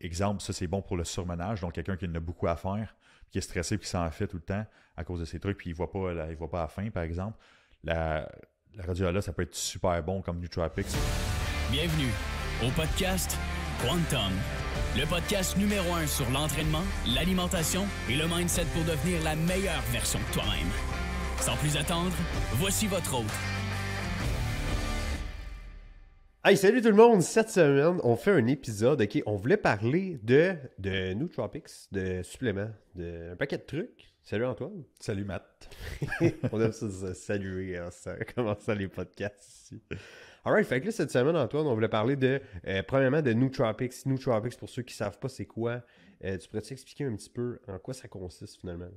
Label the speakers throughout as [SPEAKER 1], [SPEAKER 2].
[SPEAKER 1] exemple, ça, c'est bon pour le surmenage. Donc, quelqu'un qui en a beaucoup à faire, qui est stressé, puis qui s'en fait tout le temps à cause de ces trucs, puis il voit pas, il voit pas la fin, par exemple. La, la là ça peut être super bon comme nutrapics Bienvenue au podcast Quantum, le podcast numéro un sur l'entraînement, l'alimentation et le mindset pour devenir la meilleure version de toi-même. Sans plus attendre, voici votre hôte,
[SPEAKER 2] salut tout le monde! Cette semaine, on fait un épisode, ok? On voulait parler de, de nootropics, de suppléments, d'un paquet de trucs. Salut Antoine. Salut Matt. on aime ça se saluer, ça les podcasts ici. Alright, fait que là, cette semaine, Antoine, on voulait parler de, euh, premièrement, de nootropics. Nootropics, pour ceux qui savent pas c'est quoi, euh, tu pourrais t'expliquer un petit peu en quoi ça consiste finalement?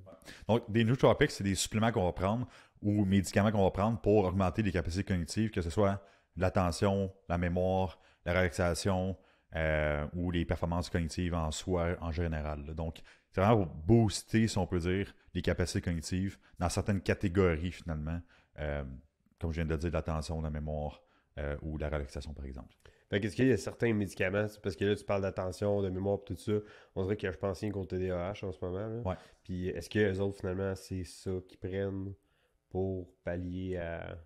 [SPEAKER 1] Donc, des nootropics, c'est des suppléments qu'on va prendre ou médicaments qu'on va prendre pour augmenter les capacités cognitives, que ce soit l'attention, la mémoire, la relaxation euh, ou les performances cognitives en soi en général. Donc, c'est vraiment pour booster, si on peut dire, les capacités cognitives dans certaines catégories finalement, euh, comme je viens de dire, l'attention, la mémoire euh, ou la relaxation par exemple.
[SPEAKER 2] Est-ce qu'il y a certains médicaments, parce que là, tu parles d'attention, de mémoire, tout ça. On dirait que je pense un contre TDAH en ce moment. Puis est-ce que eux autres, finalement, c'est ça qu'ils prennent pour pallier à,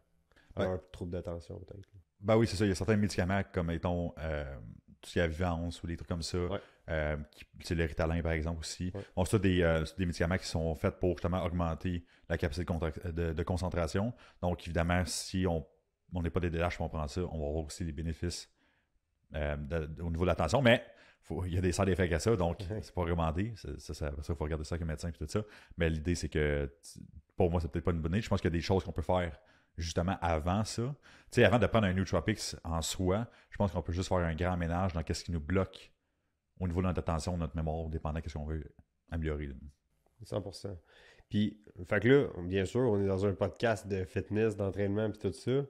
[SPEAKER 2] un trouble d'attention,
[SPEAKER 1] peut-être? Ben oui, c'est ça. Il y a certains médicaments comme, mettons, euh, tout ce qui est Vivance ou des trucs comme ça. Euh, c'est le Ritalin, par exemple, aussi. on Bon, c'est des, euh, des médicaments qui sont faits pour justement augmenter la capacité de, concentration. Donc, évidemment, si on n'est pas des délâches on prend ça, on va avoir aussi des bénéfices au niveau de l'attention. Mais il y a des effets à ça, donc c'est pas recommandé. Ça, ça, ça, faut regarder ça comme médecin et tout ça. Mais l'idée, c'est que pour moi, c'est peut-être pas une bonne idée. Je pense qu'il y a des choses qu'on peut faire justement avant ça. Tu sais, avant de prendre un nootropics en soi, je pense qu'on peut juste faire un grand ménage dans qu'est-ce qui nous bloque au niveau de notre attention, de notre mémoire, dépendant de ce qu'on veut améliorer. 100%. Puis,
[SPEAKER 2] fait que là, bien sûr, on est dans un podcast de fitness, d'entraînement, puis tout ça.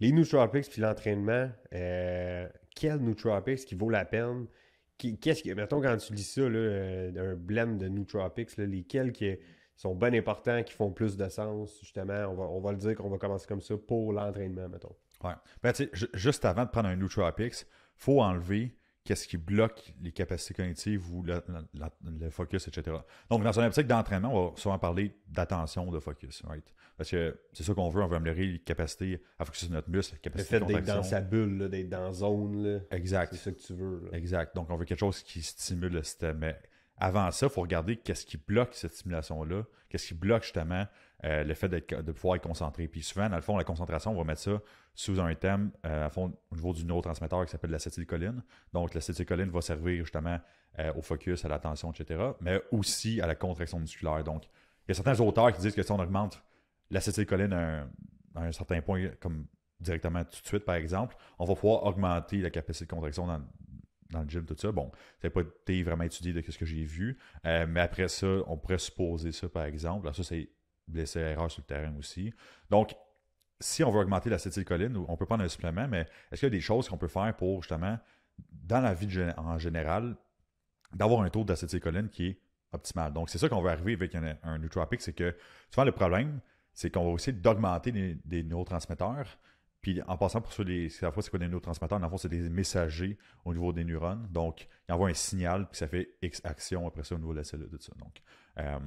[SPEAKER 2] Les nootropics puis l'entraînement, euh, quel nootropics qui vaut la peine? Qu'est-ce que, mettons, quand tu lis ça, là, euh, un blème de nootropics, là, lesquels qui sont bien importants, qui font plus de sens, justement. On va, on va le dire qu'on va commencer comme ça pour l'entraînement, mettons.
[SPEAKER 1] Ouais. Ben, juste avant de prendre un nootropics, il faut enlever qu'est-ce qui bloque les capacités cognitives ou le, le focus, etc. Donc, dans un optique d'entraînement, on va souvent parler d'attention, de focus, right? Parce que c'est ça qu'on veut, on veut améliorer les capacités à focus notre muscle, les capacités Le fait dans sa bulle, d'être dans zone. exact. C'est que tu veux. Exact. Donc, on veut quelque chose qui stimule le système avant ça, il faut regarder qu'est-ce qui bloque cette stimulation-là, qu'est-ce qui bloque justement euh, le fait de pouvoir être concentré. Puis souvent, dans le fond, la concentration, on va mettre ça sous un thème, euh, à fond, au niveau du neurotransmetteur qui s'appelle l'acétylcholine. Donc, l'acétylcholine va servir justement euh, au focus, à l'attention, etc., mais aussi à la contraction musculaire. Donc, il y a certains auteurs qui disent que si on augmente l'acétylcholine à un, à un certain point, comme directement tout de suite, par exemple, on va pouvoir augmenter la capacité de contraction dans, dans le gym, tout ça. Bon, ça n'a pas été vraiment étudié de ce que j'ai vu. Euh, mais après ça, on pourrait supposer ça, par exemple. Alors ça, c'est blessé erreur sur le terrain aussi. Donc, si on veut augmenter l'acétylcholine, on peut prendre un supplément, mais est-ce qu'il y a des choses qu'on peut faire pour justement, dans la vie en général, d'avoir un taux d'acétylcholine qui est optimal? Donc, c'est ça qu'on va arriver avec un, un c'est que souvent le problème, c'est qu'on va essayer d'augmenter des neurotransmetteurs puis en passant, pour ceux la fois c'est quoi des neurotransmetteurs, dans le fond, c'est des messagers au niveau des neurones. Donc, ils envoient un signal, puis ça fait X action après ça au niveau de la cellule, tout ça. Donc, euh,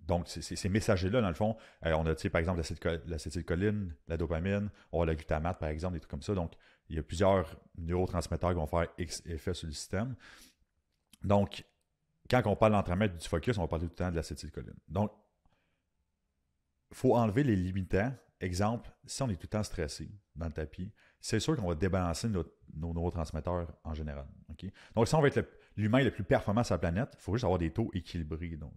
[SPEAKER 1] donc ces messagers-là, dans le fond, euh, on a par exemple l'acétylcholine, la dopamine, on a la glutamate, par exemple, des trucs comme ça. Donc, il y a plusieurs neurotransmetteurs qui vont faire X effet sur le système. Donc, quand on parle d'entraînement du focus, on va parler tout le temps de l'acétylcholine. Donc, il faut enlever les limitants exemple, si on est tout le temps stressé dans le tapis, c'est sûr qu'on va débalancer nos neurotransmetteurs en général. Donc, si on veut être l'humain le, plus performant sur la planète, il faut juste avoir des taux équilibrés. Donc,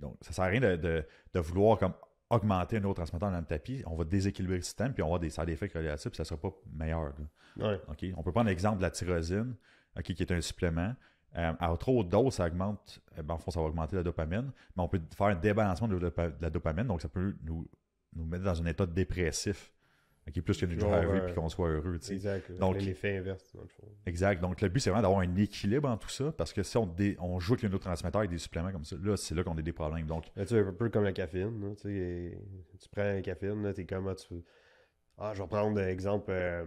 [SPEAKER 1] donc ça ne sert à rien de, vouloir comme, augmenter nos neurotransmetteurs dans le tapis. On va déséquilibrer le système, puis on va avoir des effets à puis ça ne sera pas meilleur. On peut prendre l'exemple de la tyrosine, qui est un supplément. Euh, à trop haute ça augmente, eh ben, en fond, ça va augmenter la dopamine, mais on peut faire un débalancement de la dopamine, donc ça peut nous nous mettre dans un état dépressif. est plus que nous driver et qu'on soit heureux. T'sais. Exact. Donc, l'effet inverse, Exact. Donc, le but, c'est vraiment d'avoir un équilibre en tout ça, parce que si on, on joue avec le neurotransmetteur et des suppléments comme ça, là, c'est là qu'on a des problèmes. Donc,
[SPEAKER 2] tu un peu comme la caféine. tu prends la caféine, ah, tu es comme, tu... ah, je vais prendre, euh, exemple, euh,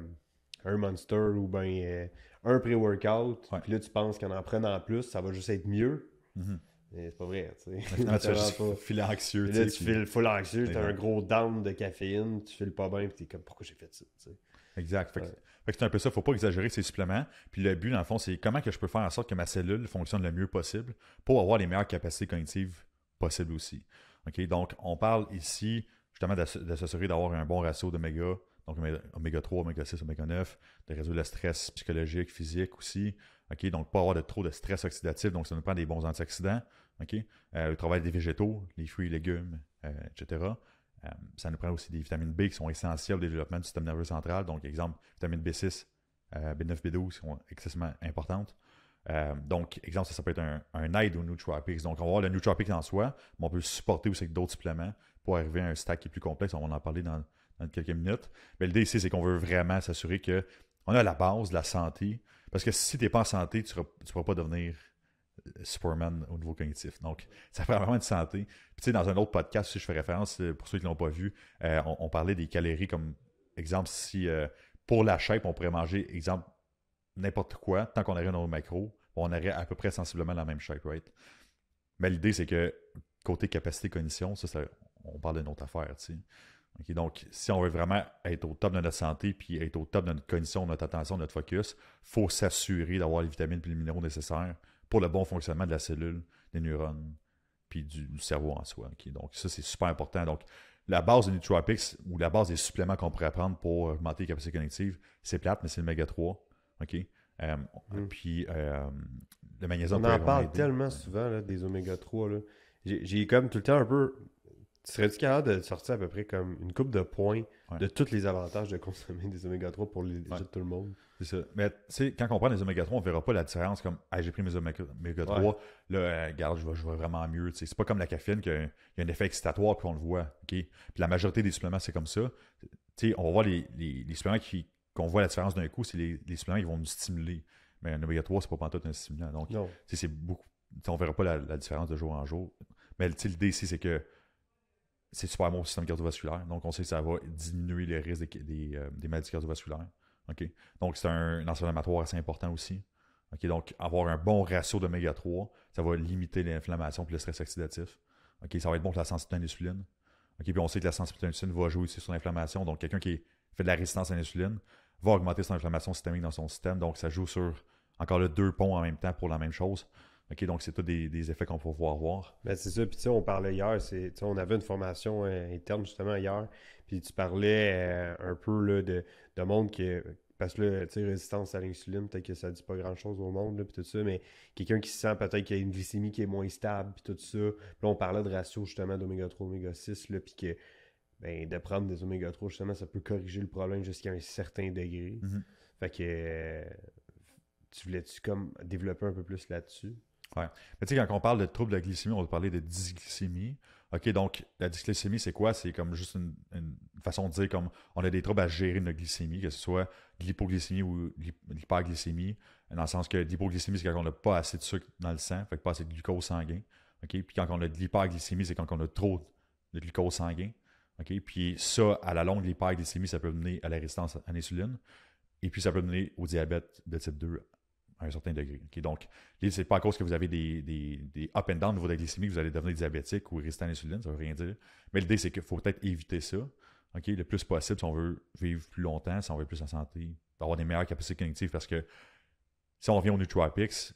[SPEAKER 2] un Monster ou ben, un pré-workout. Puis là, tu penses qu'en en prenant plus, ça va juste être mieux. Mm-hmm c'est pas vrai, tu sais. tu fais anxieux. Là, tu files full anxieux, t'as un gros down de caféine, tu files pas bien, tu t'es comme, pourquoi j'ai fait ça,
[SPEAKER 1] Exact. Fait c'est un peu ça. Faut pas exagérer ces suppléments. Puis le but, dans le fond, c'est comment que je peux faire en sorte que ma cellule fonctionne le mieux possible pour avoir les meilleures capacités cognitives possibles aussi. OK? Donc, on parle ici, justement, de d'assurer d'avoir un bon ratio d'oméga, donc oméga 3, oméga 6, oméga 9, de résoudre le stress psychologique, physique aussi. OK? Donc, pas avoir de trop de stress oxydatif. Donc, ça nous prend des bons antioxydants. OK? Euh, le travail des végétaux, les fruits légumes, euh, etc. Euh, ça nous prend aussi des vitamines B qui sont essentielles au développement du système nerveux central. Donc, exemple, vitamine B6, B9, B12 sont excessivement importantes. donc, exemple, ça, peut être un, un, aide au nootropics. Donc, on va voir le nootropics en soi, mais on peut le supporter aussi avec d'autres suppléments pour arriver à un stack qui est plus complexe. On va en parler dans, quelques minutes. Mais l'idée ici, c'est qu'on veut vraiment s'assurer qu'on on a la base, la santé. Parce que si tu n'es pas en santé, tu ne pourras pas devenir Superman au niveau cognitif. Donc, ça fait vraiment de santé. Puis, tu sais, dans un autre podcast, si je fais référence, euh, pour ceux qui ne l'ont pas vu, euh, on, parlait des calories comme, exemple, si euh, pour la shape, on pourrait manger, exemple, n'importe quoi, tant qu'on aurait nos macros, on aurait à peu près sensiblement la même shape, right? Mais l'idée, c'est que côté capacité cognition, ça, on parle d'une autre affaire, tu sais. donc, si on veut vraiment être au top de notre santé, puis être au top de notre cognition, de notre attention, de notre focus, faut s'assurer d'avoir les vitamines et les minéraux nécessaires pour le bon fonctionnement de la cellule, des neurones, puis du, cerveau en soi. Donc, ça, c'est super important. Donc, la base de Nootropics ou la base des suppléments qu'on pourrait prendre pour augmenter les capacités connectives c'est plate, mais c'est le méga 3. OK? Euh, hmm. Puis euh, le magnésium. On en parle
[SPEAKER 2] tellement souvent des oméga 3. J'ai comme tout le temps un peu. Tu serais-tu de sortir à peu près comme une coupe de points de tous les avantages de consommer des oméga 3
[SPEAKER 1] pour les, tout le monde? Mais tu sais, quand on prend les oméga 3, on verra pas la différence comme ah j'ai pris mes oméga, 3, là, euh, regarde, je vais, jouer vraiment mieux. Ce C'est pas comme la caféine qu'il y, a un effet excitatoire qu'on on le voit. Puis la majorité des suppléments, c'est comme ça. on va voir les, les, suppléments qui, qu'on voit la différence d'un coup, c'est les, suppléments qui vont nous stimuler. Mais un oméga 3, c'est pas pantoute un stimulant. Donc, c'est beaucoup. on verra pas la, différence de jour en jour. Mais l'idée ici, c'est que c'est super bon le système cardiovasculaire. Donc, on sait que ça va diminuer les risques des, des euh, maladies cardiovasculaires. Donc, c'est un, inflammatoire assez important aussi. Donc, avoir un bon ratio d'oméga 3, ça va limiter l'inflammation et le stress oxydatif. Ça va être bon pour la sensibilité à l'insuline. Puis on sait que la sensibilité à l'insuline va jouer aussi sur l'inflammation. Donc, quelqu'un qui fait de la résistance à l'insuline va augmenter son inflammation systémique dans son système. Donc, ça joue sur encore le deux ponts en même temps pour la même chose. OK, donc c'est tous des, effets qu'on peut pouvoir voir.
[SPEAKER 2] Ben c'est ça. Puis tu sais, on parlait hier, c'est, on avait une formation euh, interne justement hier. Puis tu parlais euh, un peu là, de, monde qui Parce que tu sais, résistance à l'insuline, peut-être que ça dit pas grand-chose au monde, là, puis tout ça, mais quelqu'un qui se sent peut-être qu'il y a une glycémie qui est moins stable, tout ça. là, on parlait de ratio, justement, d'oméga 3, oméga 6, là, puis que, ben, de prendre des oméga 3, justement, ça peut corriger le problème jusqu'à un certain degré. Mm-hmm. Fait que, tu voulais-tu, comme, développer un peu plus là-dessus?
[SPEAKER 1] Ouais. Mais tu sais, quand on parle de troubles de glycémie, on va parler de dysglycémie. OK, donc la dysglycémie, c'est quoi? C'est comme juste une, façon de dire comme on a des troubles à gérer notre glycémie, que ce soit l'hypoglycémie ou l'hyperglycémie, dans le sens que l'hypoglycémie, c'est quand on n'a pas assez de sucre dans le sang, fait que pas assez de glucose sanguin. OK? Puis quand on a de l'hyperglycémie, c'est quand on a trop de glucose sanguin. OK? Puis ça, à la longue, l'hyperglycémie, ça peut mener à la résistance à l'insuline. Et puis ça peut mener au diabète de type 2 un certain degré. donc, ce n'est pas à cause que vous avez des, des, up and down niveau de la glycémie vous allez devenir diabétique ou résistant à l'insuline, ça ne veut rien dire. Mais l'idée, c'est qu'il faut peut-être éviter ça ok, le plus possible si on veut vivre plus longtemps, si on veut plus en santé, d'avoir des meilleures capacités cognitives parce que si on revient au nootropics,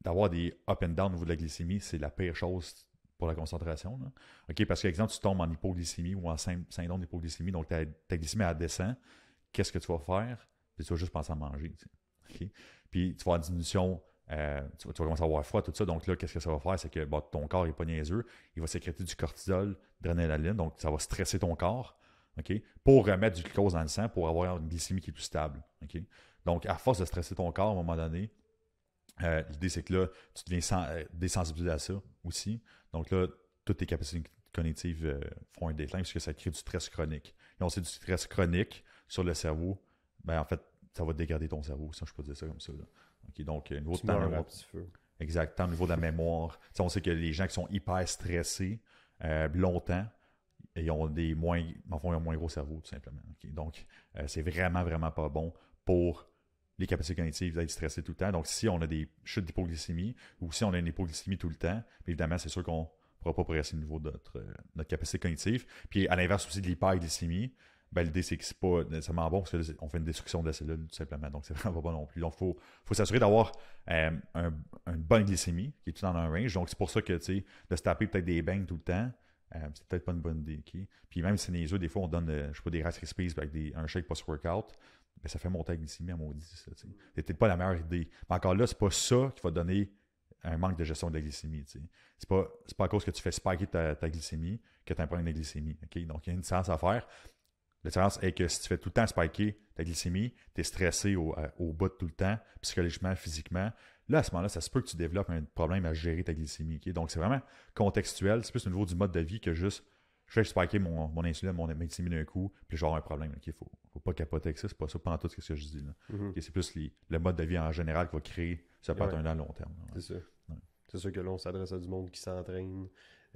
[SPEAKER 1] d'avoir des up and down au niveau de la glycémie, c'est la pire chose pour la concentration. OK, parce que, tu tombes en hypoglycémie ou en syndrome d'hypoglycémie, donc ta, glycémie, à descend. Qu'est-ce que tu vas faire? tu vas juste penser à manger. Puis tu vas avoir diminution, euh, tu, vas, commencer à avoir froid, tout ça. Donc là, qu'est-ce que ça va faire? C'est que bah, ton corps n'est pas niaiseux. Il va sécréter du cortisol, de Donc ça va stresser ton corps ok pour remettre du glucose dans le sang pour avoir une glycémie qui est plus stable. ok Donc à force de stresser ton corps à un moment donné, euh, l'idée c'est que là, tu deviens euh, désensibilisé à ça aussi. Donc là, toutes tes capacités cognitives font un déclin puisque que ça crée du stress chronique. Et on sait du stress chronique sur le cerveau, ben en fait, ça va dégrader ton cerveau, ça, je peux dire ça comme ça. donc, Exact, au niveau de la mémoire. on sait que les gens qui sont hyper stressés euh, longtemps, ils ont des moins, ont moins gros cerveau, tout simplement. donc, euh, c'est vraiment, vraiment pas bon pour les capacités cognitives d'être stressé tout le temps. Donc, si on a des chutes d'hypoglycémie ou si on a une hypoglycémie tout le temps, évidemment, c'est sûr qu'on ne pourra pas progresser au niveau de notre, euh, notre capacité cognitive. Puis, à l'inverse aussi de l'hyperglycémie, ben, l'idée, c'est que c'est pas nécessairement bon parce qu'on fait une destruction de la cellule, tout simplement. Donc, c'est vraiment pas bon non plus. Donc, il faut, faut s'assurer d'avoir euh, un, une bonne glycémie qui est tout dans un range. Donc, c'est pour ça que, tu sais, de se taper peut-être des bangs tout le temps, euh, c'est peut-être pas une bonne idée. Puis même si les œufs des fois, on donne, euh, je sais pas, des rats crispies avec des, un shake post-workout, ben, ça fait monter la glycémie à maudit. C'est peut-être pas la meilleure idée. Mais encore là, c'est pas ça qui va donner un manque de gestion de la glycémie. Ce n'est pas, pas à cause que tu fais spiker ta, glycémie que tu as un problème de glycémie. Donc, il y a une science à faire. La différence est que si tu fais tout le temps spiker ta glycémie, tu es stressé au, bout de tout le temps, psychologiquement, physiquement. Là, à ce moment-là, ça se peut que tu développes un problème à gérer ta glycémie. Donc, c'est vraiment contextuel. C'est plus au niveau du mode de vie que juste je vais spiker mon, mon insuline, mon glycémie d'un coup, puis je vais avoir un problème. Il ne faut, pas capoter avec ça. C'est pas ça, pendant tout ce que je dis. là. Mm-hmm. C'est plus le mode de vie en général qui va créer ça pattern à long terme. C'est sûr.
[SPEAKER 2] C'est sûr que là, on s'adresse à du monde qui s'entraîne,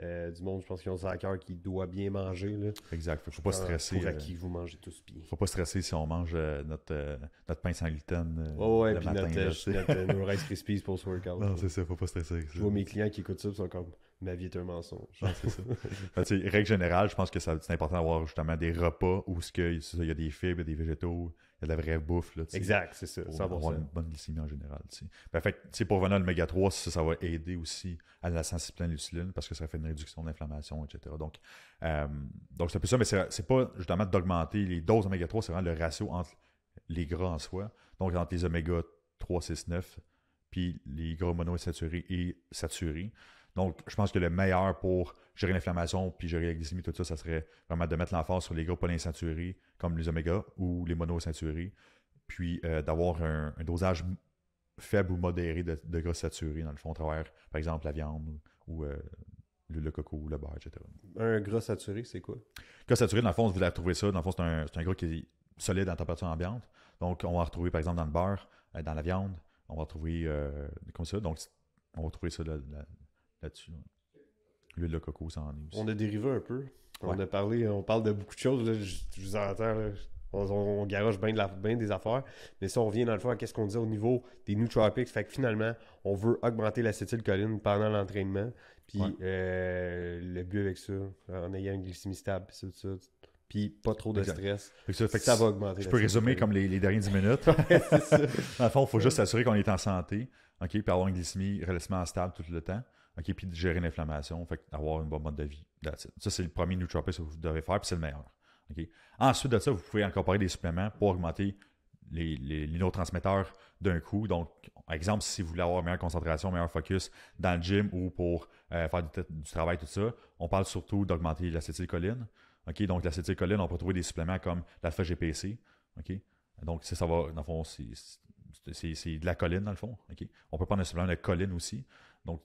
[SPEAKER 2] euh, du monde, je pense qu'ils ont ça à cœur qui doit bien manger. Là. Exact. Faut, faut pas stresser. Pour acquis, euh, vous mangez tous. bien Faut
[SPEAKER 1] pas stresser si on mange euh, notre, notre pain sans gluten. ouais, le matin, notre, là, notre, nos Rice Krispies pour ce workout. Non, c'est ça, faut pas stresser. Je vois
[SPEAKER 2] mes clients qui écoutent ça, ils sont comme ma vie est un mensonge.
[SPEAKER 1] règle générale, je pense que c'est important d'avoir justement des repas où il y a des fibres, des végétaux, il de la vraie bouffe. exact, c'est ça. Pour avoir une bonne glycémie en général. Ben, fait, pour venir à méga 3, ça, va aider aussi à la sensibilité à l'insuline parce que ça fait une réduction d'inflammation etc. Donc, euh, donc c'est un ça, mais c'est pas justement d'augmenter les doses méga 3, c'est vraiment le ratio entre les gras en soi, donc entre les oméga 3, 6, 9, puis les gras monoinsaturés et saturés. Donc, je pense que le meilleur pour gérer l'inflammation puis gérer la glycémie, tout ça, ça serait vraiment de mettre l'emphase sur les gras polyinsaturés comme les oméga ou les monoinsaturés, puis euh, d'avoir un, dosage faible ou modéré de, gras saturés, dans le fond, à travers, par exemple, la viande ou, euh, le coco, ou le beurre, etc.
[SPEAKER 2] Un gras saturé,
[SPEAKER 1] c'est quoi? Gras saturé, dans le fond, vous allez retrouver ça. Dans le fond, c'est un, un, gras qui est solide à température ambiante. Donc, on va retrouver, par exemple, dans le beurre, euh, dans la viande, on va retrouver comme ça. Donc, on va retrouver ça là, là, dessus L'huile de coco, ça est On
[SPEAKER 2] a dérivé un peu. On a parlé, on parle de beaucoup de choses. je, vous entends. on, on, bien, la, des affaires. Mais si on revient dans le fond qu'est-ce qu'on dit au niveau des nootropics, fait que finalement, on veut augmenter l'acétylcholine pendant l'entraînement. Puis euh, le but avec ça, en ayant une glycémie stable, puis pas trop de stress. Fait ça, va augmenter. Je peux résumer
[SPEAKER 1] comme les, les dernières 10 minutes. enfin dans le fond, il faut juste s'assurer qu'on est en santé, OK, puis avoir une glycémie relativement stable tout le temps. OK, puis de gérer l'inflammation, fait d'avoir une bonne mode de vie. Ça, c'est le premier nootropic que vous devez faire, puis c'est le meilleur. Ensuite de ça, vous pouvez incorporer des suppléments pour augmenter les, neurotransmetteurs d'un coup. Donc, exemple, si vous voulez avoir meilleure concentration, meilleur focus dans le gym ou pour euh, faire du, travail, tout ça, on parle surtout d'augmenter l'acétylcholine. ok Donc, l'acétylcholine, on peut trouver des suppléments comme l'alpha-GPC. ok Donc, ça, ça va, dans le fond, c'est de la colline, dans le fond. On peut prendre un supplément de colline aussi. Donc,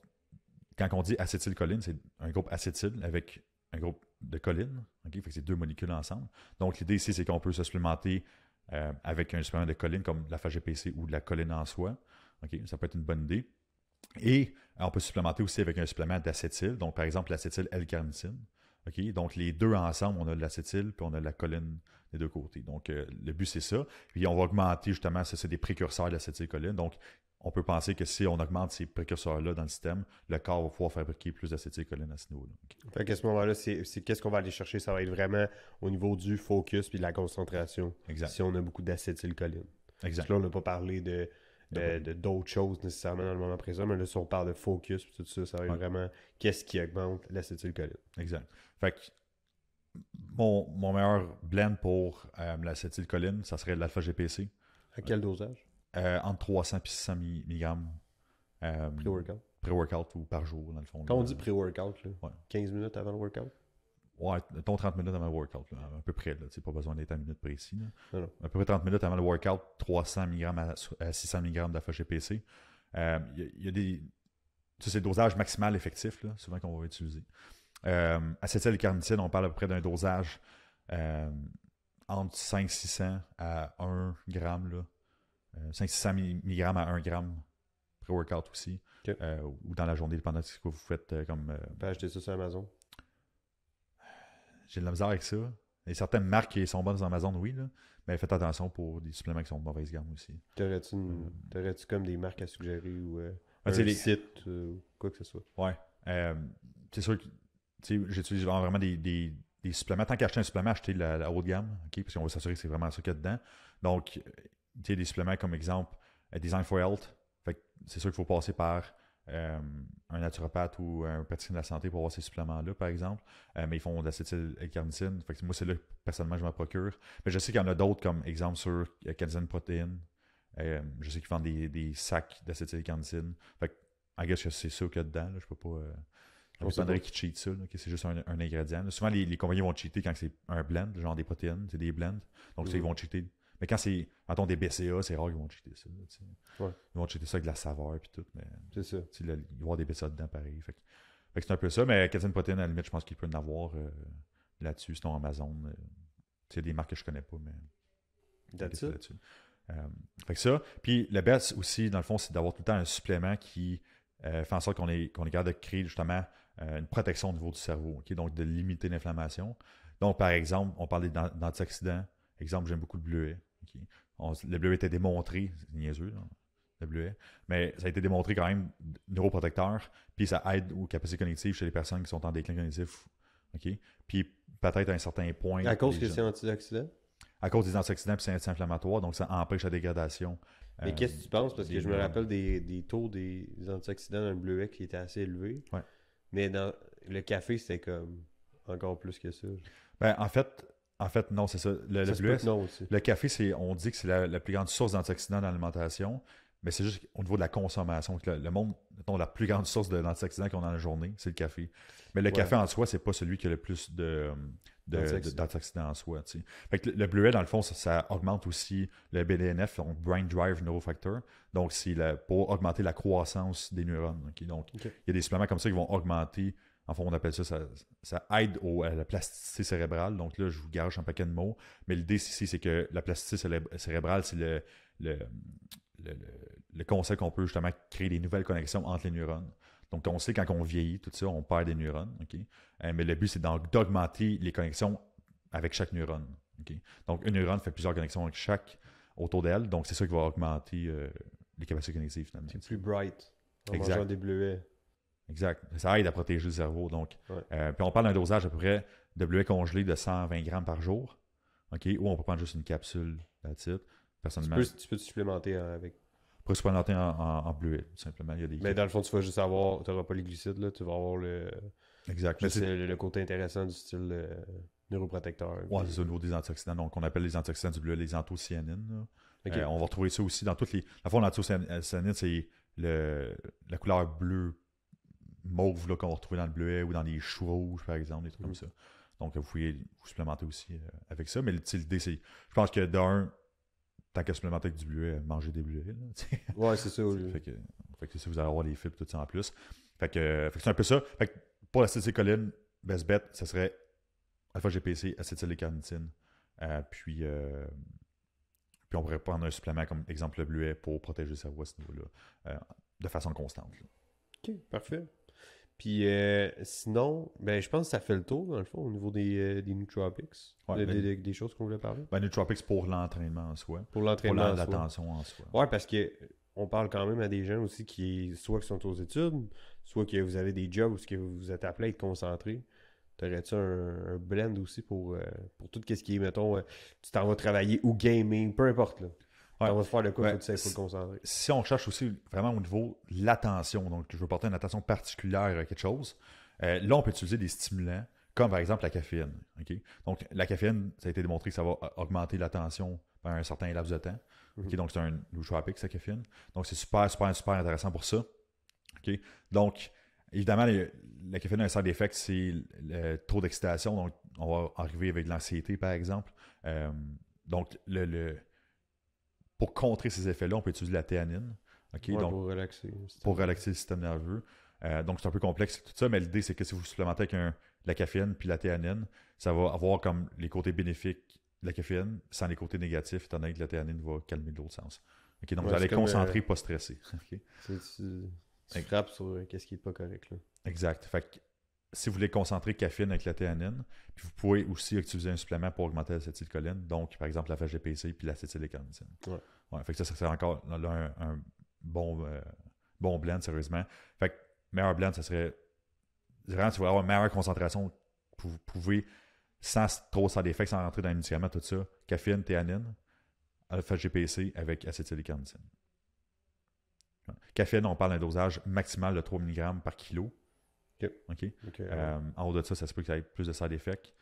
[SPEAKER 1] quand on dit acétylcholine, c'est un groupe acétyl avec un groupe de choline. Okay? Fait que c'est deux molécules ensemble. Donc, l'idée ici, c'est qu'on peut se supplémenter euh, avec un supplément de choline comme la la e PC ou de la choline en soi. Ça peut être une bonne idée. Et euh, on peut supplémenter aussi avec un supplément d'acétyl, donc par exemple l'acétyl L-carnitine. Donc les deux ensemble, on a de l'acétyl puis on a de la choline des deux côtés. Donc euh, le but c'est ça. Puis on va augmenter justement, ça c'est des précurseurs de l'acétylcholine. Donc on peut penser que si on augmente ces précurseurs-là dans le système, le corps va pouvoir fabriquer plus d'acétylcholine à ce niveau-là.
[SPEAKER 2] Okay. Fait ce moment-là, c'est qu'est-ce qu'on va aller chercher? Ça va être vraiment au niveau du focus puis de la concentration. Exact. Si on a beaucoup d'acétylcholine. Exact. là, on n'a pas parlé euh, de d'autres choses nécessairement dans le moment présent, mais là, si on parle de focus tout ça, ça va être vraiment qu'est-ce qui augmente l'acétylcholine. Exact. Fait
[SPEAKER 1] mon, meilleur blend pour euh, l'acétylcholine, ça serait de l'alpha-GPC. À quel dosage? Euh, entre 300 et 600 mg. pré-workout. Pré-workout ou par jour, dans le fond. Quand on dit
[SPEAKER 2] pré-workout, 15 minutes avant le workout?
[SPEAKER 1] Ouais, ton 30 minutes avant le workout, là, à peu près. Tu pas besoin d'être à minute précis. Là. à peu près 30 minutes avant le workout, 300 mg à, 600 mg d'alpha GPC. Il y, a des. c'est le dosage maximal effectif, souvent qu'on va utiliser. Euh, carnitine on parle à peu près d'un dosage euh, entre 500-600 à 1 g là, 500 euh, mg à 1 g pré-workout aussi. Euh, ou dans la journée, pendant ce que vous faites euh, comme. On
[SPEAKER 2] acheter ça sur Amazon.
[SPEAKER 1] J'ai de la misère avec ça. Et certaines marques qui sont bonnes sur Amazon, oui, là. Mais faites attention pour des suppléments qui sont de mauvaise gamme aussi.
[SPEAKER 2] T'aurais-tu une... comme des marques à suggérer ou euh, ah, les... site
[SPEAKER 1] ou quoi que ce soit? Ouais. c'est sûr que j'utilise vraiment des, des, des suppléments. Tant qu'acheter un supplément, acheter la, haut de gamme, ok parce qu'on veut s'assurer que c'est vraiment ça qu'il y a dedans. Donc, des suppléments comme exemple, euh, Design for Health. Fait c'est sûr qu'il faut passer par euh, un naturopathe ou un praticien de la santé pour avoir ces suppléments-là, par exemple. Euh, mais ils font de l'acétyl carnitine. Fait que moi, c'est là que personnellement je m'en procure. Mais je sais qu'il y en a d'autres, comme exemple sur euh, Protéines. protéine. je sais qu'ils vendent des, des sacs d'acétyl carnitine. Fait que, I que c'est sûr qu'il y a dedans. Là, je peux pas. On qu'ils cheatent ça, que c'est juste un, ingrédient. souvent, les, les compagnies vont cheater quand c'est un blend, genre des protéines, c'est des blends. Donc, ils mm-hmm. vont cheater mais quand c'est, mettons, des BCA, c'est rare qu'ils vont cheater ça. Ils vont cheater ça avec de la saveur et tout, mais. C'est ça. il avoir des BCA dedans, pareil. Fait, que c'est un peu ça, mais Catherine Protein, à la limite, je pense qu'il peut en avoir euh, là-dessus, sinon Amazon. c'est euh, des marques que je connais pas, mais. That's euh, fait que ça. Puis le best aussi, dans le fond, c'est d'avoir tout le temps un supplément qui fait en sorte qu'on est, qu'on capable de créer justement une protection au niveau du cerveau, donc de limiter l'inflammation. Donc, par exemple, on parlait d'antioxydants. Exemple, j'aime beaucoup le bleuet le bleu était démontré, c'est niaiseux, le bleuet, mais ça a été démontré quand même neuroprotecteur, puis ça aide aux capacités cognitives chez les personnes qui sont en déclin cognitif. OK? Puis peut-être à un certain point. À cause que c'est antioxydant? À cause des antioxydants puis c'est anti-inflammatoire, donc ça empêche la dégradation. Euh, mais qu'est-ce que tu penses? Parce que je me rappelle
[SPEAKER 2] des, taux des antioxydants dans le bleuet qui étaient assez élevés. Mais dans le café, c'était comme encore plus que ça.
[SPEAKER 1] Ben, en fait, en fait, non, c'est ça. Le, le, café, on dit que c'est la, plus grande source d'antioxydants dans l'alimentation, mais c'est juste au niveau de la consommation. Que le, monde, mettons, la plus grande source d'antioxydants qu'on a dans la journée, c'est le café. Mais le café en soi, c'est pas celui qui a le plus de, d'antioxydants en soi. fait que le, bleuet, dans le fond, ça, augmente aussi le BDNF, donc Brain Drive Neurofactor. Donc, c'est pour augmenter la croissance des neurones. Donc, il y a des suppléments comme ça qui vont augmenter Enfin, on appelle ça, ça, aide à la plasticité cérébrale. Donc là, je vous garage un paquet de mots. Mais l'idée ici, c'est que la plasticité cérébrale, c'est le, le, concept qu'on peut justement créer des nouvelles connexions entre les neurones. Donc, on sait quand on vieillit, tout ça, on perd des neurones. ok euh, mais le but, c'est d'augmenter les connexions avec chaque neurone. Donc, une neurone fait plusieurs connexions avec chaque autour d'elle. Donc, c'est ça qui va augmenter euh, les capacités cognitives, finalement. C'est plus bright exact. Exact. Ça aide à protéger le cerveau. Donc, euh, puis on parle d'un dosage à peu près de bleuet congelé de 120 grammes par jour. OK? Ou on peut prendre juste une capsule d'attitude. Personnellement. Tu
[SPEAKER 2] peux, tu peux te supplémenter hein, avec.
[SPEAKER 1] Pour supplémenter en, en, en bleuet, simplement. Il y a des... Mais dans
[SPEAKER 2] le fond, tu vas juste avoir. Tu n'auras pas les glucides, là, tu vas avoir le. Exact. c'est le, côté intéressant du style euh, neuroprotecteur. Oui, c'est au
[SPEAKER 1] niveau des antioxydants. Donc, on appelle les antioxydants du bleu les anthocyanines. Euh, on va retrouver ça aussi dans toutes les. La fond l'anthocyanine, c'est le... la couleur bleue mauve là, qu'on retrouver dans le bleuet ou dans les choux rouges, par exemple, des trucs comme mm. ça. Donc, vous pouvez vous supplémenter aussi euh, avec ça. Mais l'idée, c'est. Je pense que d'un, tant qu'à supplémenter avec du bleuet, euh, manger des bleuets. Là, ouais, c'est ça. Oui. Fait que, fait que ça, vous allez avoir les fibres, tout ça en plus. Fait que, c'est un peu ça. Fait que pour l'acétylcholine, best bet, ça serait alpha-GPC, fois, Euh, puis, euh, puis on pourrait prendre un supplément comme exemple le bleuet pour protéger sa voix à ce niveau-là de façon constante.
[SPEAKER 2] OK, parfait. Puis euh, sinon, ben, je pense que ça fait le tour, dans le fond, au niveau des, euh, des nootropics, euh, ben, des, choses qu'on voulait
[SPEAKER 1] parler. Ben, nootropics pour l'entraînement en soi. Pour l'entraînement Pour l'attention en soi.
[SPEAKER 2] Oui, parce que on parle quand même à des gens aussi qui, soit qui sont aux études, soit que vous avez des jobs ou que vous êtes appelé à être concentré. T'aurais-tu un, blend aussi pour, pour tout ce qui est, mettons, tu t'en vas travailler ou gaming, peu importe, là on faire le coup, concentrer.
[SPEAKER 1] Si on cherche aussi vraiment au niveau l'attention, donc je veux porter une attention particulière à quelque chose, euh, là, on peut utiliser des stimulants, comme par exemple la caféine. Donc, la caféine, ça a été démontré que ça va augmenter l'attention par un certain laps de temps. Mm Donc, c'est un nootropic, sa caféine. Donc, c'est super, super, super intéressant pour ça. ok Donc, évidemment, la caféine a un certain effet, c'est le, taux d'excitation. Donc, on va arriver avec de l'anxiété, par exemple. Euh, donc, le pour contrer ces effets-là, on peut utiliser la théanine. pour relaxer. Le système, pour relaxer le système nerveux. Euh, donc, c'est un peu complexe tout ça, mais l'idée, c'est que si vous supplémentez avec la caféine puis la théanine, ça va avoir comme les côtés bénéfiques de la caféine sans les côtés négatifs, étant donné que la théanine va calmer de l'autre sens. donc, vous allez euh, concentrer, pas stresser. Tu,
[SPEAKER 2] sur euh, qu'est-ce qui n'est pas correct. Là.
[SPEAKER 1] Exact si vous voulez concentrer caféine avec la théanine, vous pouvez aussi utiliser un supplément pour augmenter l'acétylcholine, donc par exemple la phage puis et Ouais. fait ça, ça c'est encore un, bon, euh, bon blend, sérieusement. Fait meilleur blend, ça serait vraiment, si vous avoir une meilleure concentration, vous pouvez, sans trop sans effets, sans rentrer dans les médicaments, tout ça, caféine, théanine, alpha-GPC avec acétylcholine. Caféine, on parle d'un dosage maximal de 3 mg par kilo OK. Euh, en haut de ça, ça se peut que ça ait plus de side effects.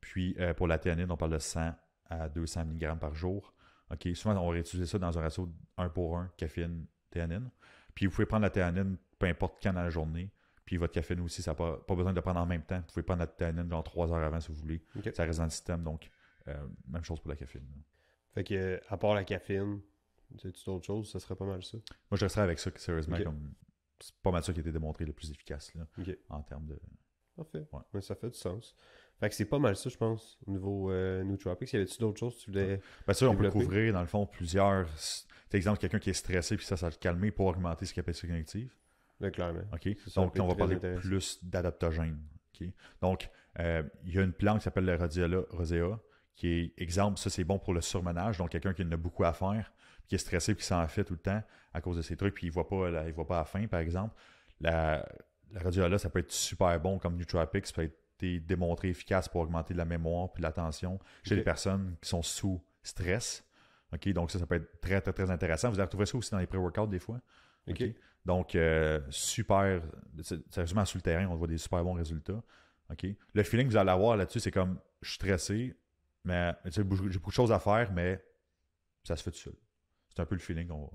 [SPEAKER 1] Puis euh, pour la théanine, on parle de 100 à 200 mg par jour. OK. Souvent, on va utiliser ça dans un ratio 1 pour 1 caféine-théanine. Puis vous pouvez prendre la théanine peu importe quand dans la journée. Puis votre caféine aussi, ça n'a pas, besoin de prendre en même temps. Vous pouvez prendre la théanine genre 3 heures avant si vous voulez. Ça reste dans le système. Donc, euh, même chose pour la caféine.
[SPEAKER 2] Fait que, à part la caféine, c'est autre chose, ça serait pas mal ça. Moi,
[SPEAKER 1] je resterais avec ça, sérieusement c'est pas mal ça qui a été démontré le plus efficace là, en termes de. Parfait.
[SPEAKER 2] Mais ça fait du sens. Fait que c'est pas mal ça, je pense, au niveau euh, il Y avait-tu d'autres choses que tu voulais. Bien sûr, on peut couvrir,
[SPEAKER 1] dans le fond, plusieurs. Par exemple, quelqu'un qui est stressé, puis ça, ça va le calmer pour augmenter ses capacités cognitives. bien clairement. OK. Donc, on va parler plus d'adaptogènes. ok Donc, euh, il y a une plante qui s'appelle la Radiola rosea qui est, exemple, ça c'est bon pour le surmenage, donc quelqu'un qui en a beaucoup à faire, qui est stressé, qui s'en fait tout le temps à cause de ces trucs, puis il voit pas, il voit pas la fin, par exemple. La, la là ça peut être super bon comme Nootropic, ça peut être démontré efficace pour augmenter la mémoire puis l'attention chez les personnes qui sont sous stress. OK, donc ça, ça peut être très, très, très intéressant. Vous allez retrouver ça aussi dans les pré-workouts des fois. OK. Donc, euh, super, sérieusement, sur le terrain, on voit des super bons résultats. OK. Le feeling que vous allez avoir là-dessus, c'est comme, je suis stressé, mais j'ai beaucoup de choses à faire, mais ça se fait tout seul. C'est un peu le feeling. qu'on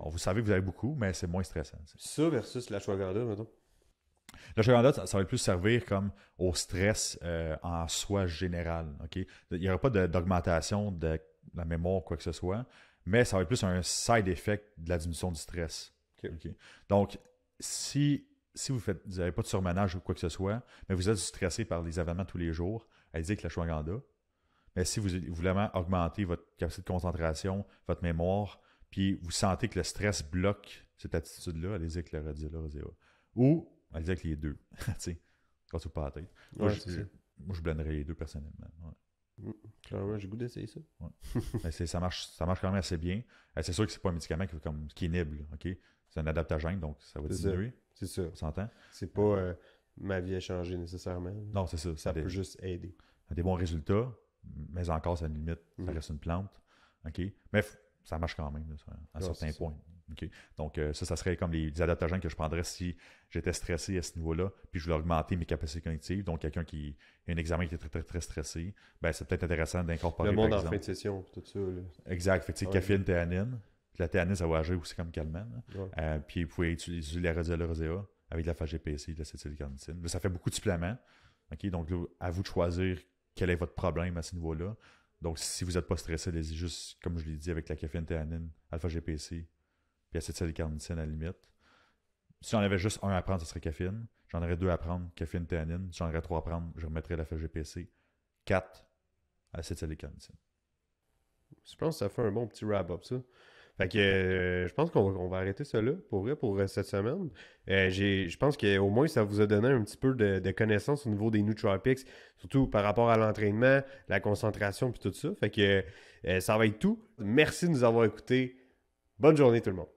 [SPEAKER 1] on, vous savez que vous avez beaucoup, mais c'est moins stressant.
[SPEAKER 2] Ça versus la Chouaganda, mettons.
[SPEAKER 1] La ça, va plus servir comme au stress euh, en soi général. Il n'y aura pas d'augmentation de, la mémoire, quoi que ce soit, mais ça va être plus un side effect de la diminution du stress. Donc, si, si vous n'avez vous pas de surmenage ou quoi que ce soit, mais vous êtes stressé par les événements tous les jours, elle dit que la Chouaganda, mais si vous, voulez vraiment augmenter votre capacité de concentration, votre mémoire, puis vous sentez que le stress bloque cette attitude-là, allez-y avec le allez-y. Ou allez-y avec les deux. tu sais, quand tu pas la tête. Moi, je, moi, je blenderais les deux personnellement.
[SPEAKER 2] Ouais. Mm, clairement, j'ai goût d'essayer ça.
[SPEAKER 1] Ouais. ça, marche, ça marche quand même assez bien. Euh, c'est sûr que c'est pas un médicament qui, comme, qui OK? C'est un adaptogène, donc ça va diminuer. C'est ça. On s'entend? C'est pas euh, ma vie a changé nécessairement. Non, c'est ça. Ça,
[SPEAKER 2] peut juste aider.
[SPEAKER 1] Des bons résultats, mais encore, ça limite, ça mm-hmm. reste une plante. OK? Mais ça marche quand même, à ah, certains points. Donc, euh, ça, ça serait comme les, adaptogènes que je prendrais si j'étais stressé à ce niveau-là, puis je voulais augmenter mes capacités cognitives. Donc, quelqu'un qui a un examen qui est très, très, très stressé, ben, c'est peut-être intéressant d'incorporer. Le monde par en fin de session, tout ça. Là. Exact. Fait caféine, théanine. La théanine, ça va agir aussi comme calmant. et hein. euh, puis, vous pouvez utiliser la rosea avec de la phage GPC, de la mais Ça fait beaucoup de suppléments. ok Donc, à vous de choisir quel est votre problème à ce niveau-là. Donc, si vous n'êtes pas stressé, allez-y juste, comme je l'ai dit, avec la caféine théanine, alpha-GPC, puis acétylcarnitine à la limite. Si j'en avais juste un à prendre, ce serait caféine. J'en aurais deux à prendre, caféine théanine. j'en aurais trois à prendre, je remettrais l'alpha-GPC. Quatre, acétylcarnitine. Je pense que ça fait un bon petit wrap-up, ça.
[SPEAKER 2] Fait que euh, je pense qu'on va, arrêter cela pour pour euh, cette semaine. Euh, j'ai, je pense qu'au moins ça vous a donné un petit peu de, de connaissances au niveau des nootropics, surtout par rapport à l'entraînement, la concentration puis tout ça. Fait que ça va être tout. Merci de nous avoir écoutés. Bonne journée tout le monde.